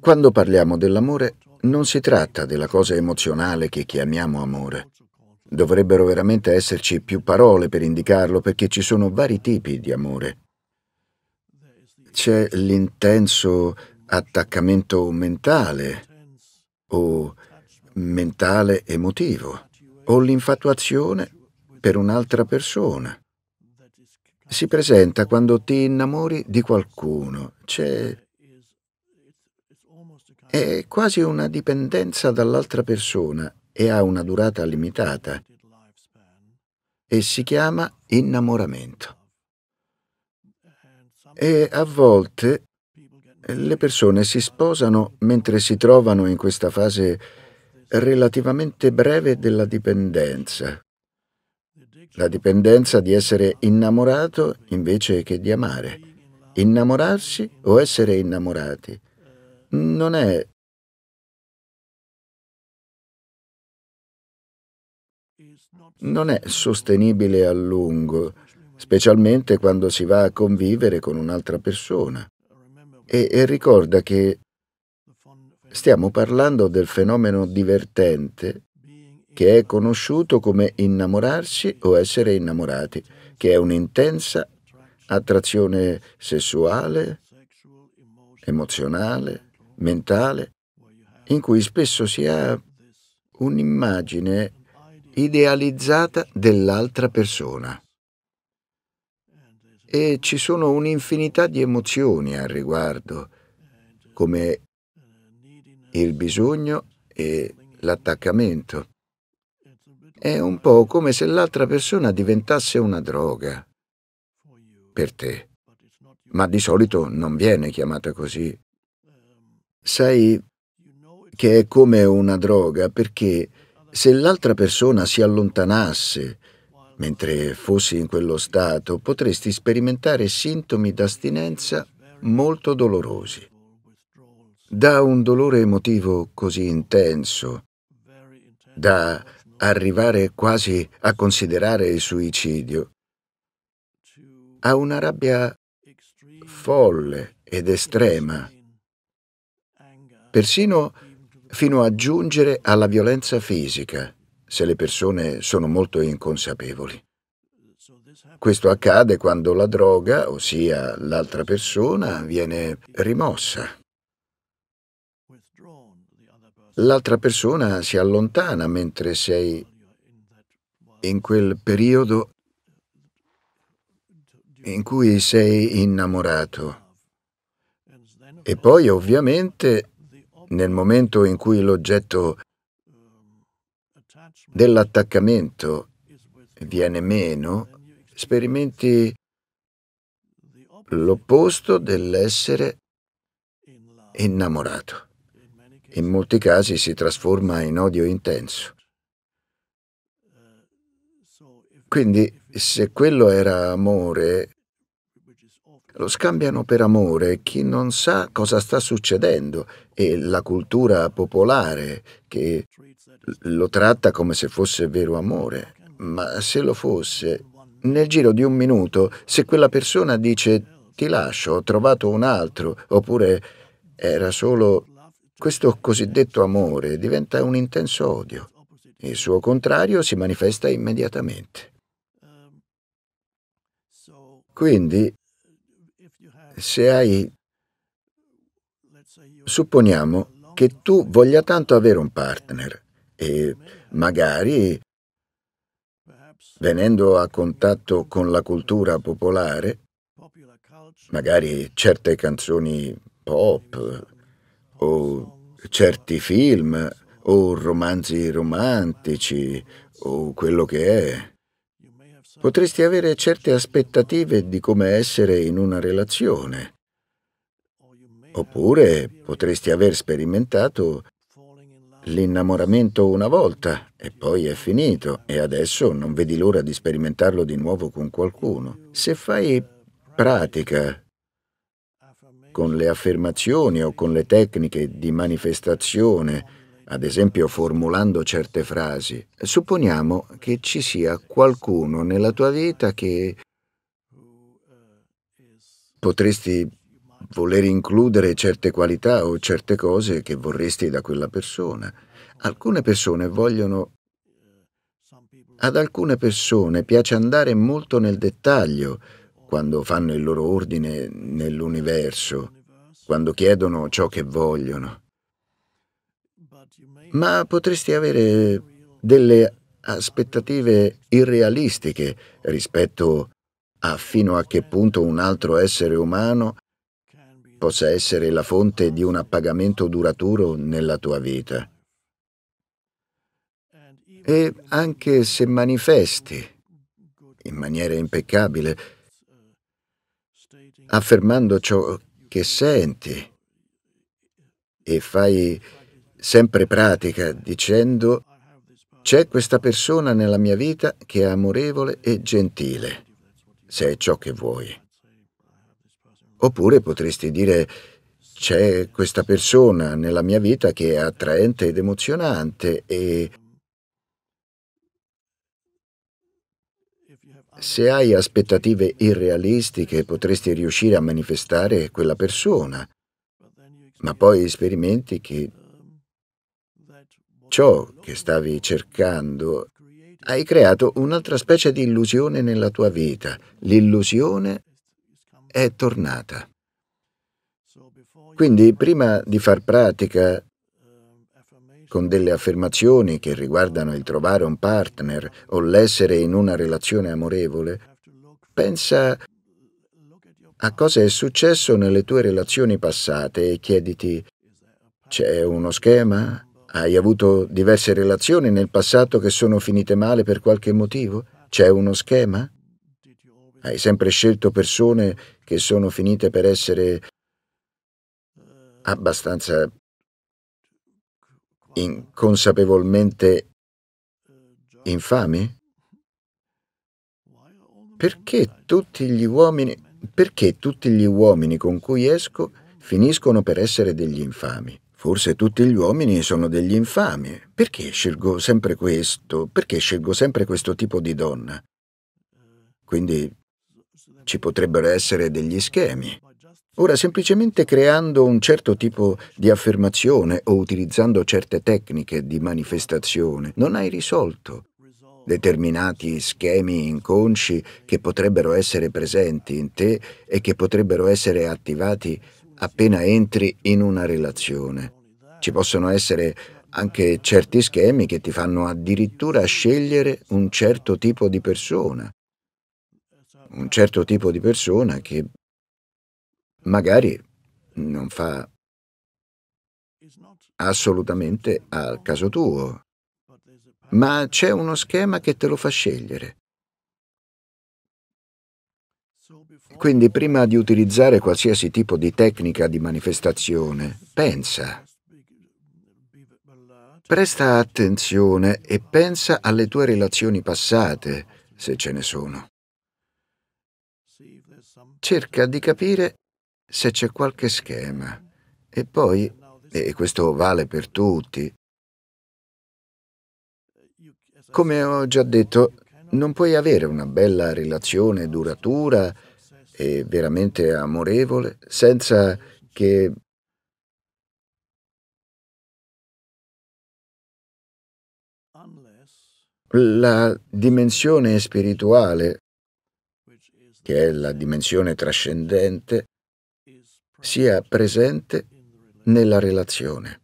Quando parliamo dell'amore non si tratta della cosa emozionale che chiamiamo amore. Dovrebbero veramente esserci più parole per indicarlo perché ci sono vari tipi di amore. C'è l'intenso attaccamento mentale o mentale emotivo o l'infatuazione per un'altra persona. Si presenta quando ti innamori di qualcuno. C'è è quasi una dipendenza dall'altra persona e ha una durata limitata e si chiama innamoramento. E a volte le persone si sposano mentre si trovano in questa fase relativamente breve della dipendenza. La dipendenza di essere innamorato invece che di amare. Innamorarsi o essere innamorati non è... non è sostenibile a lungo, specialmente quando si va a convivere con un'altra persona. E, e ricorda che stiamo parlando del fenomeno divertente che è conosciuto come innamorarsi o essere innamorati, che è un'intensa attrazione sessuale, emozionale, mentale in cui spesso si ha un'immagine idealizzata dell'altra persona. E ci sono un'infinità di emozioni al riguardo, come il bisogno e l'attaccamento. È un po' come se l'altra persona diventasse una droga per te, ma di solito non viene chiamata così Sai che è come una droga perché se l'altra persona si allontanasse mentre fossi in quello stato potresti sperimentare sintomi d'astinenza molto dolorosi. Da un dolore emotivo così intenso da arrivare quasi a considerare il suicidio, a una rabbia folle ed estrema persino fino a giungere alla violenza fisica, se le persone sono molto inconsapevoli. Questo accade quando la droga, ossia l'altra persona, viene rimossa. L'altra persona si allontana mentre sei in quel periodo in cui sei innamorato. E poi ovviamente nel momento in cui l'oggetto dell'attaccamento viene meno, sperimenti l'opposto dell'essere innamorato. In molti casi si trasforma in odio intenso. Quindi se quello era amore, lo scambiano per amore chi non sa cosa sta succedendo e la cultura popolare che lo tratta come se fosse vero amore. Ma se lo fosse, nel giro di un minuto, se quella persona dice ti lascio, ho trovato un altro, oppure era solo questo cosiddetto amore, diventa un intenso odio. Il suo contrario si manifesta immediatamente. Quindi se hai... Supponiamo che tu voglia tanto avere un partner e magari, venendo a contatto con la cultura popolare, magari certe canzoni pop o certi film o romanzi romantici o quello che è. Potresti avere certe aspettative di come essere in una relazione. Oppure potresti aver sperimentato l'innamoramento una volta e poi è finito e adesso non vedi l'ora di sperimentarlo di nuovo con qualcuno. Se fai pratica con le affermazioni o con le tecniche di manifestazione ad esempio formulando certe frasi, supponiamo che ci sia qualcuno nella tua vita che potresti voler includere certe qualità o certe cose che vorresti da quella persona. Alcune persone vogliono... Ad alcune persone piace andare molto nel dettaglio quando fanno il loro ordine nell'universo, quando chiedono ciò che vogliono ma potresti avere delle aspettative irrealistiche rispetto a fino a che punto un altro essere umano possa essere la fonte di un appagamento duraturo nella tua vita. E anche se manifesti in maniera impeccabile, affermando ciò che senti e fai sempre pratica, dicendo c'è questa persona nella mia vita che è amorevole e gentile, se è ciò che vuoi. Oppure potresti dire c'è questa persona nella mia vita che è attraente ed emozionante e se hai aspettative irrealistiche potresti riuscire a manifestare quella persona, ma poi sperimenti che ciò che stavi cercando, hai creato un'altra specie di illusione nella tua vita. L'illusione è tornata. Quindi prima di far pratica con delle affermazioni che riguardano il trovare un partner o l'essere in una relazione amorevole, pensa a cosa è successo nelle tue relazioni passate e chiediti c'è uno schema? Hai avuto diverse relazioni nel passato che sono finite male per qualche motivo? C'è uno schema? Hai sempre scelto persone che sono finite per essere abbastanza inconsapevolmente infami? Perché tutti gli uomini perché tutti gli uomini con cui esco finiscono per essere degli infami? Forse tutti gli uomini sono degli infami. Perché scelgo sempre questo? Perché scelgo sempre questo tipo di donna? Quindi ci potrebbero essere degli schemi. Ora, semplicemente creando un certo tipo di affermazione o utilizzando certe tecniche di manifestazione, non hai risolto determinati schemi inconsci che potrebbero essere presenti in te e che potrebbero essere attivati appena entri in una relazione. Ci possono essere anche certi schemi che ti fanno addirittura scegliere un certo tipo di persona. Un certo tipo di persona che magari non fa assolutamente al caso tuo, ma c'è uno schema che te lo fa scegliere. Quindi prima di utilizzare qualsiasi tipo di tecnica di manifestazione, pensa. Presta attenzione e pensa alle tue relazioni passate, se ce ne sono. Cerca di capire se c'è qualche schema e poi, e questo vale per tutti, come ho già detto, non puoi avere una bella relazione duratura e veramente amorevole, senza che la dimensione spirituale, che è la dimensione trascendente, sia presente nella relazione.